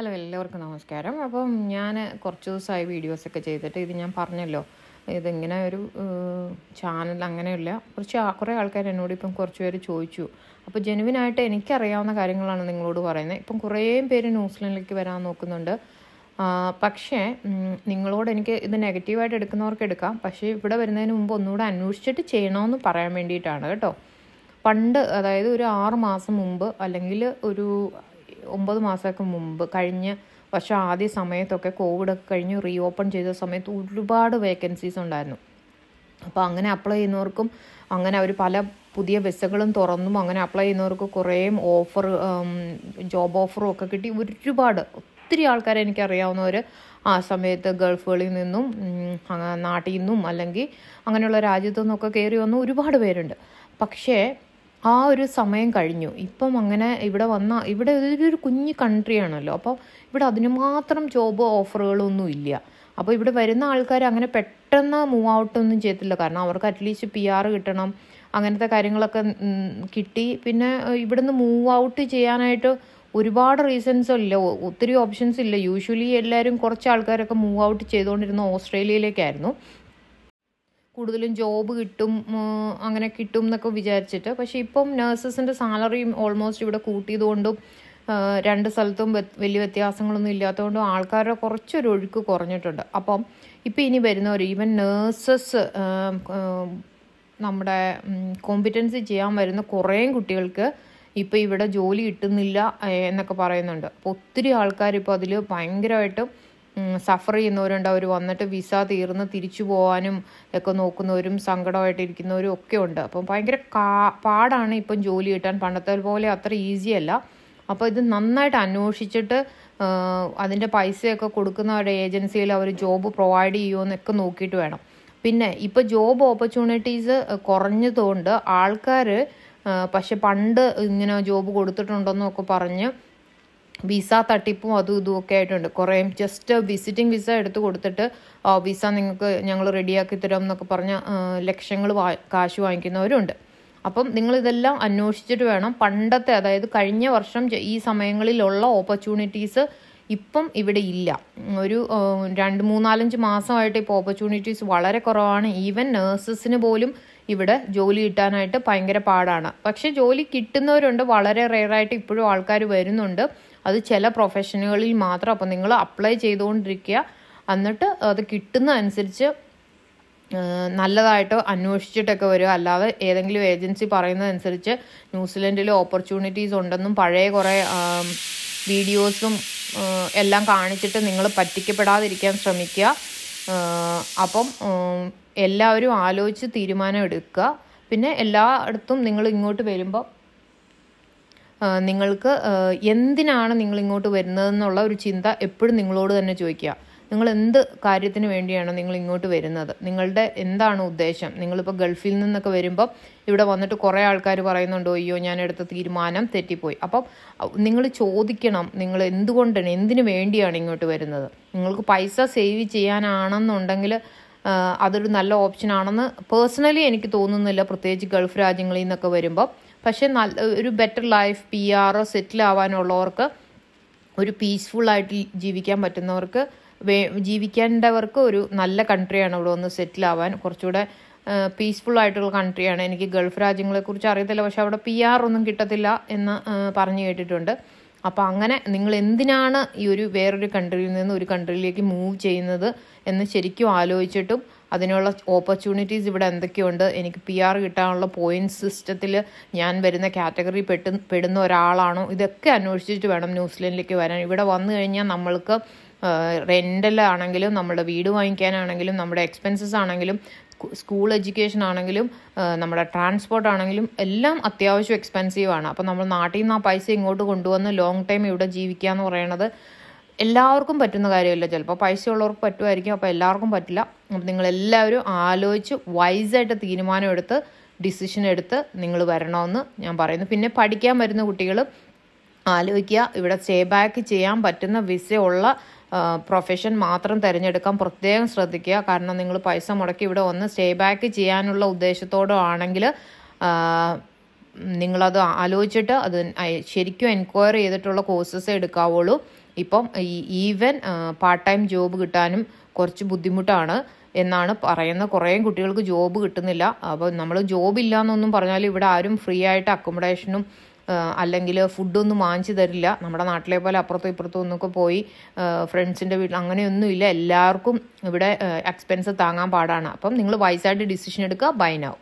hello എല്ലാവർക്കും നമസ്കാരം അപ്പം ഞാൻ കുറച്ച് ദിവസമായി വീഡിയോസൊക്കെ ചെയ്തിട്ട് ഇത് ഞാൻ പറഞ്ഞല്ലോ ഇതിങ്ങനെ ഒരു ചാനൽ അങ്ങനെയല്ല കുറച്ച് കുറേ ആൾക്കാർ എന്നോട് ഇപ്പം കുറച്ച് പേര് ചോദിച്ചു അപ്പോൾ ജെനുവിനായിട്ട് എനിക്കറിയാവുന്ന കാര്യങ്ങളാണ് നിങ്ങളോട് പറയുന്നത് ഇപ്പം കുറേ പേര് ന്യൂസിലൻഡിലേക്ക് വരാൻ നോക്കുന്നുണ്ട് പക്ഷേ നിങ്ങളോട് എനിക്ക് ഇത് നെഗറ്റീവായിട്ട് എടുക്കുന്നവർക്ക് എടുക്കാം പക്ഷേ ഇവിടെ വരുന്നതിന് മുമ്പ് ഒന്നുകൂടെ അന്വേഷിച്ചിട്ട് ചെയ്യണമെന്ന് പറയാൻ വേണ്ടിയിട്ടാണ് കേട്ടോ പണ്ട് അതായത് ഒരു ആറ് മാസം മുമ്പ് അല്ലെങ്കിൽ ഒരു ഒമ്പത് മാസമൊക്കെ മുമ്പ് കഴിഞ്ഞ വർഷം ആദ്യ സമയത്തൊക്കെ കോവിഡൊക്കെ കഴിഞ്ഞ് റീ ഓപ്പൺ ചെയ്ത സമയത്ത് ഒരുപാട് വേക്കൻസീസ് ഉണ്ടായിരുന്നു അപ്പോൾ അങ്ങനെ അപ്ലൈ ചെയ്യുന്നവർക്കും അങ്ങനെ അവർ പല പുതിയ ബസ്സുകളും തുറന്നും അങ്ങനെ അപ്ലൈ ചെയ്യുന്നവർക്ക് കുറേ ഓഫർ ജോബ് ഓഫറും ഒക്കെ കിട്ടി ഒരുപാട് ഒത്തിരി ആൾക്കാരെ എനിക്കറിയാവുന്നവർ ആ സമയത്ത് ഗൾഫുകളിൽ നിന്നും നാട്ടിൽ നിന്നും അല്ലെങ്കിൽ അങ്ങനെയുള്ള രാജ്യത്തു നിന്നൊക്കെ കയറി വന്ന ഒരുപാട് പേരുണ്ട് പക്ഷേ ആ ഒരു സമയം കഴിഞ്ഞു ഇപ്പം അങ്ങനെ ഇവിടെ വന്ന ഇവിടെ ഇതൊരു കുഞ്ഞു ആണല്ലോ അപ്പോൾ ഇവിടെ അതിന് മാത്രം ജോബ് ഓഫറുകളൊന്നും ഇല്ല അപ്പോൾ ഇവിടെ വരുന്ന ആൾക്കാർ അങ്ങനെ പെട്ടെന്ന് മൂവ് ഔട്ട് ഒന്നും ചെയ്യത്തില്ല കാരണം അവർക്ക് അറ്റ്ലീസ്റ്റ് പി ആർ കിട്ടണം അങ്ങനത്തെ കാര്യങ്ങളൊക്കെ കിട്ടി പിന്നെ ഇവിടുന്ന് മൂവ് ഔട്ട് ചെയ്യാനായിട്ട് ഒരുപാട് റീസൺസ് ഇല്ല ഒത്തിരി ഓപ്ഷൻസ് ഇല്ല യൂഷ്വലി എല്ലാവരും കുറച്ച് ആൾക്കാരൊക്കെ മൂവ് ഔട്ട് ചെയ്തുകൊണ്ടിരുന്ന ഓസ്ട്രേലിയയിലേക്കായിരുന്നു കൂടുതലും ജോബ് കിട്ടും അങ്ങനെ കിട്ടും എന്നൊക്കെ വിചാരിച്ചിട്ട് പക്ഷേ ഇപ്പം നേഴ്സസിൻ്റെ സാലറിയും ഓൾമോസ്റ്റ് ഇവിടെ കൂട്ടിയതുകൊണ്ടും രണ്ട് സ്ഥലത്തും വലിയ വ്യത്യാസങ്ങളൊന്നും ഇല്ലാത്തതുകൊണ്ടും ആൾക്കാരുടെ കുറച്ചൊരു ഒഴുക്ക് കുറഞ്ഞിട്ടുണ്ട് അപ്പം ഇപ്പം ഇനി വരുന്നവർ ഈവൻ നേഴ്സസ് നമ്മുടെ കോമ്പിറ്റൻസി ചെയ്യാൻ വരുന്ന കുറേ കുട്ടികൾക്ക് ഇപ്പം ഇവിടെ ജോലി കിട്ടുന്നില്ല എന്നൊക്കെ പറയുന്നുണ്ട് അപ്പോൾ ഒത്തിരി ആൾക്കാർ അതിൽ ഭയങ്കരമായിട്ടും സഫർ ചെയ്യുന്നവരുണ്ട് അവർ വന്നിട്ട് വിസ തീർന്ന് തിരിച്ചു പോകാനും ഒക്കെ നോക്കുന്നവരും സങ്കടമായിട്ടിരിക്കുന്നവരും ഒക്കെ ഉണ്ട് അപ്പം ഭയങ്കര കാ പാടാണ് ഇപ്പം ജോലി കിട്ടാൻ പണ്ടത്തെ പോലെ അത്ര ഈസി അല്ല അപ്പോൾ ഇത് നന്നായിട്ട് അന്വേഷിച്ചിട്ട് അതിൻ്റെ പൈസയൊക്കെ കൊടുക്കുന്ന ഒരു ഏജൻസിയിൽ അവർ ജോബ് പ്രൊവൈഡ് ചെയ്യുമോ എന്നൊക്കെ നോക്കിയിട്ട് വേണം പിന്നെ ഇപ്പോൾ ജോബ് ഓപ്പർച്യൂണിറ്റീസ് കുറഞ്ഞതുകൊണ്ട് ആൾക്കാർ പക്ഷെ പണ്ട് ഇങ്ങനെ ജോബ് കൊടുത്തിട്ടുണ്ടെന്നൊക്കെ പറഞ്ഞ് വിസ തട്ടിപ്പും അതും ഇതും ഒക്കെ ആയിട്ടുണ്ട് കുറേ ജസ്റ്റ് വിസിറ്റിംഗ് വിസ എടുത്ത് കൊടുത്തിട്ട് വിസ നിങ്ങൾക്ക് ഞങ്ങൾ റെഡിയാക്കി തരാം എന്നൊക്കെ പറഞ്ഞ ലക്ഷങ്ങൾ വാ കാശ് വാങ്ങിക്കുന്നവരുണ്ട് അപ്പം നിങ്ങളിതെല്ലാം അന്വേഷിച്ചിട്ട് വേണം പണ്ടത്തെ അതായത് കഴിഞ്ഞ വർഷം ഈ സമയങ്ങളിലുള്ള ഓപ്പർച്യൂണിറ്റീസ് ഇപ്പം ഇവിടെ ഇല്ല ഒരു രണ്ട് മൂന്നാലഞ്ച് മാസമായിട്ട് ഇപ്പോൾ ഓപ്പർച്യൂണിറ്റീസ് വളരെ കുറവാണ് ഈവൻ നേഴ്സസിന് പോലും ഇവിടെ ജോലി കിട്ടാനായിട്ട് ഭയങ്കര പാടാണ് പക്ഷെ ജോലി കിട്ടുന്നവരുണ്ട് വളരെ റെയറായിട്ട് ഇപ്പോഴും ആൾക്കാർ വരുന്നുണ്ട് അത് ചില പ്രൊഫഷനുകളിൽ മാത്രം അപ്പോൾ നിങ്ങൾ അപ്ലൈ ചെയ്തുകൊണ്ടിരിക്കുക എന്നിട്ട് അത് കിട്ടുന്ന അനുസരിച്ച് നല്ലതായിട്ട് അന്വേഷിച്ചിട്ടൊക്കെ വരിക അല്ലാതെ ഏതെങ്കിലും ഏജൻസി പറയുന്നതനുസരിച്ച് ന്യൂസിലൻഡിൽ ഓപ്പർച്യൂണിറ്റീസ് ഉണ്ടെന്നും പഴയ കുറേ വീഡിയോസും എല്ലാം കാണിച്ചിട്ട് നിങ്ങൾ പറ്റിക്കപ്പെടാതിരിക്കാൻ ശ്രമിക്കുക അപ്പം എല്ലാവരും ആലോചിച്ച് തീരുമാനം എടുക്കുക പിന്നെ എല്ലായിടത്തും നിങ്ങൾ ഇങ്ങോട്ട് വരുമ്പോൾ നിങ്ങൾക്ക് എന്തിനാണ് നിങ്ങൾ ഇങ്ങോട്ട് വരുന്നതെന്നുള്ള ഒരു ചിന്ത എപ്പോഴും നിങ്ങളോട് തന്നെ ചോദിക്കുക നിങ്ങൾ എന്ത് കാര്യത്തിന് വേണ്ടിയാണ് നിങ്ങൾ ഇങ്ങോട്ട് വരുന്നത് നിങ്ങളുടെ എന്താണ് ഉദ്ദേശം നിങ്ങളിപ്പോൾ ഗൾഫിൽ നിന്നൊക്കെ വരുമ്പോൾ ഇവിടെ വന്നിട്ട് കുറേ ആൾക്കാർ പറയുന്നുണ്ടോ അയ്യോ ഞാൻ എടുത്ത തീരുമാനം തെറ്റിപ്പോയി അപ്പം നിങ്ങൾ ചോദിക്കണം നിങ്ങൾ എന്തുകൊണ്ടാണ് എന്തിനു വേണ്ടിയാണ് ഇങ്ങോട്ട് വരുന്നത് നിങ്ങൾക്ക് പൈസ സേവ് ചെയ്യാനാണെന്നുണ്ടെങ്കിൽ അതൊരു നല്ല ഓപ്ഷനാണെന്ന് പേഴ്സണലി എനിക്ക് തോന്നുന്നില്ല പ്രത്യേകിച്ച് ഗൾഫ് രാജ്യങ്ങളിൽ നിന്നൊക്കെ വരുമ്പോൾ പക്ഷേ നല്ല ഒരു better life P O settle ആവാനുള്ളവർക്ക് ഒരു പീസ്ഫുള്ളായിട്ട് ജീവിക്കാൻ പറ്റുന്നവർക്ക് വേ ജീവിക്കേണ്ടവർക്ക് ഒരു നല്ല കൺട്രിയാണ് ഇവിടെ ഒന്ന് സെറ്റിൽ ആവാൻ കുറച്ചുകൂടെ പീസ്ഫുൾ ആയിട്ടുള്ള കൺട്രിയാണ് എനിക്ക് ഗൾഫ് രാജ്യങ്ങളെക്കുറിച്ച് അറിയത്തില്ല പക്ഷേ അവിടെ പി ആർ ഒന്നും കിട്ടത്തില്ല എന്ന് പറഞ്ഞു കേട്ടിട്ടുണ്ട് അപ്പോൾ അങ്ങനെ നിങ്ങൾ എന്തിനാണ് ഈ ഒരു വേറൊരു കൺട്രിയിൽ നിന്ന് ഒരു കൺട്രിയിലേക്ക് മൂവ് ചെയ്യുന്നത് എന്ന് ശരിക്കും ആലോചിച്ചിട്ടും അതിനുള്ള ഓപ്പർച്യൂണിറ്റീസ് ഇവിടെ എന്തൊക്കെയുണ്ട് എനിക്ക് പി ആർ കിട്ടാനുള്ള പോയിൻറ്റ് സിസ്റ്റത്തിൽ ഞാൻ വരുന്ന കാറ്റഗറി പെട്ട് പെടുന്ന ഒരാളാണോ ഇതൊക്കെ അന്വേഷിച്ചിട്ട് വേണം ന്യൂസിലൻഡിലേക്ക് വരാൻ ഇവിടെ വന്നു കഴിഞ്ഞാൽ നമ്മൾക്ക് റെൻ്റലാണെങ്കിലും നമ്മുടെ വീട് വാങ്ങിക്കാനാണെങ്കിലും നമ്മുടെ എക്സ്പെൻസസ് ആണെങ്കിലും സ്കൂൾ എഡ്യൂക്കേഷൻ ആണെങ്കിലും നമ്മുടെ ട്രാൻസ്പോർട്ട് ആണെങ്കിലും എല്ലാം അത്യാവശ്യം ആണ് അപ്പോൾ നമ്മൾ നാട്ടിൽ നിന്ന് ആ പൈസ ഇങ്ങോട്ട് കൊണ്ടുവന്ന് ലോങ് ടൈം ഇവിടെ ജീവിക്കുക എന്ന് പറയുന്നത് എല്ലാവർക്കും പറ്റുന്ന കാര്യമല്ല ചിലപ്പോൾ പൈസ ഉള്ളവർക്ക് പറ്റുമായിരിക്കും അപ്പോൾ എല്ലാവർക്കും പറ്റില്ല അപ്പം നിങ്ങളെല്ലാവരും ആലോചിച്ച് വൈസായിട്ട് തീരുമാനമെടുത്ത് ഡിസിഷൻ എടുത്ത് നിങ്ങൾ വരണമെന്ന് ഞാൻ പറയുന്നു പിന്നെ പഠിക്കാൻ വരുന്ന കുട്ടികൾ ആലോചിക്കുക ഇവിടെ സ്റ്റേ ബാക്ക് ചെയ്യാൻ പറ്റുന്ന വിസയുള്ള പ്രൊഫഷൻ മാത്രം തിരഞ്ഞെടുക്കാൻ പ്രത്യേകം ശ്രദ്ധിക്കുക കാരണം നിങ്ങൾ പൈസ മുടക്കി ഇവിടെ ഒന്ന് സ്റ്റേ ബാക്ക് ചെയ്യാനുള്ള ഉദ്ദേശത്തോടോ ആണെങ്കിൽ നിങ്ങളത് ആലോചിച്ചിട്ട് അത് ശരിക്കും എൻക്വയറി ചെയ്തിട്ടുള്ള കോഴ്സസ് എടുക്കാവുള്ളൂ ഇപ്പം ഈവൻ പാർട്ട് ടൈം ജോബ് കിട്ടാനും കുറച്ച് ബുദ്ധിമുട്ടാണ് എന്നാണ് പറയുന്ന കുറേ കുട്ടികൾക്ക് ജോബ് കിട്ടുന്നില്ല അപ്പോൾ നമ്മൾ ജോബ് ഇല്ല എന്നൊന്നും പറഞ്ഞാലും ഇവിടെ ആരും ഫ്രീ ആയിട്ട് അക്കോമഡേഷനും അല്ലെങ്കിൽ ഫുഡൊന്നും വാങ്ങിച്ചു തരില്ല നമ്മുടെ നാട്ടിലെ പോലെ അപ്പുറത്തും ഇപ്പുറത്തും ഒന്നൊക്കെ പോയി ഫ്രണ്ട്സിൻ്റെ വീട്ടിൽ അങ്ങനെയൊന്നുമില്ല എല്ലാവർക്കും ഇവിടെ എക്സ്പെൻസ് താങ്ങാൻ പാടാണ് അപ്പം നിങ്ങൾ വൈസായിട്ട് ഡിസിഷൻ എടുക്കുക ബൈ നൗ